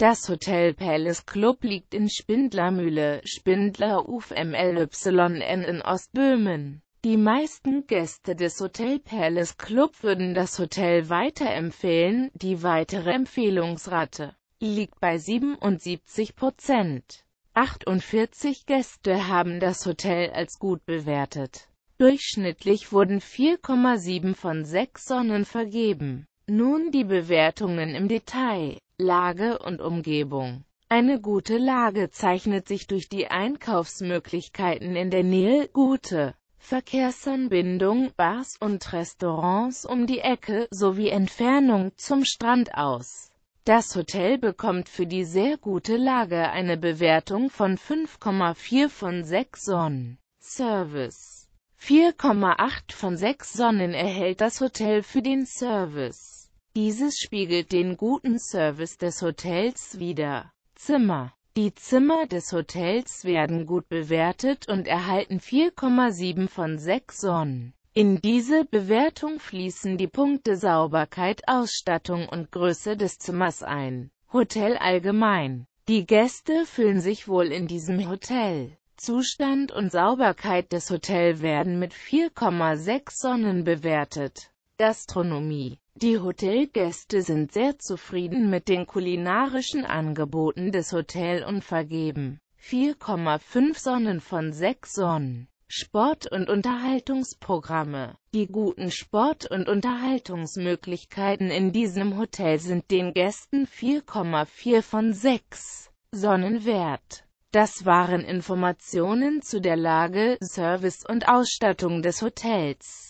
Das Hotel Palace Club liegt in Spindlermühle, Spindler UFMLYN in Ostböhmen. Die meisten Gäste des Hotel Palace Club würden das Hotel weiterempfehlen, die weitere Empfehlungsrate liegt bei 77 Prozent. 48 Gäste haben das Hotel als gut bewertet. Durchschnittlich wurden 4,7 von 6 Sonnen vergeben. Nun die Bewertungen im Detail. Lage und Umgebung. Eine gute Lage zeichnet sich durch die Einkaufsmöglichkeiten in der Nähe, gute Verkehrsanbindung, Bars und Restaurants um die Ecke sowie Entfernung zum Strand aus. Das Hotel bekommt für die sehr gute Lage eine Bewertung von 5,4 von 6 Sonnen. Service 4,8 von 6 Sonnen erhält das Hotel für den Service. Dieses spiegelt den guten Service des Hotels wider. Zimmer Die Zimmer des Hotels werden gut bewertet und erhalten 4,7 von 6 Sonnen. In diese Bewertung fließen die Punkte Sauberkeit, Ausstattung und Größe des Zimmers ein. Hotel allgemein Die Gäste fühlen sich wohl in diesem Hotel. Zustand und Sauberkeit des Hotels werden mit 4,6 Sonnen bewertet. Gastronomie die Hotelgäste sind sehr zufrieden mit den kulinarischen Angeboten des Hotel und vergeben 4,5 Sonnen von 6 Sonnen. Sport- und Unterhaltungsprogramme Die guten Sport- und Unterhaltungsmöglichkeiten in diesem Hotel sind den Gästen 4,4 von 6 Sonnen wert. Das waren Informationen zu der Lage, Service und Ausstattung des Hotels.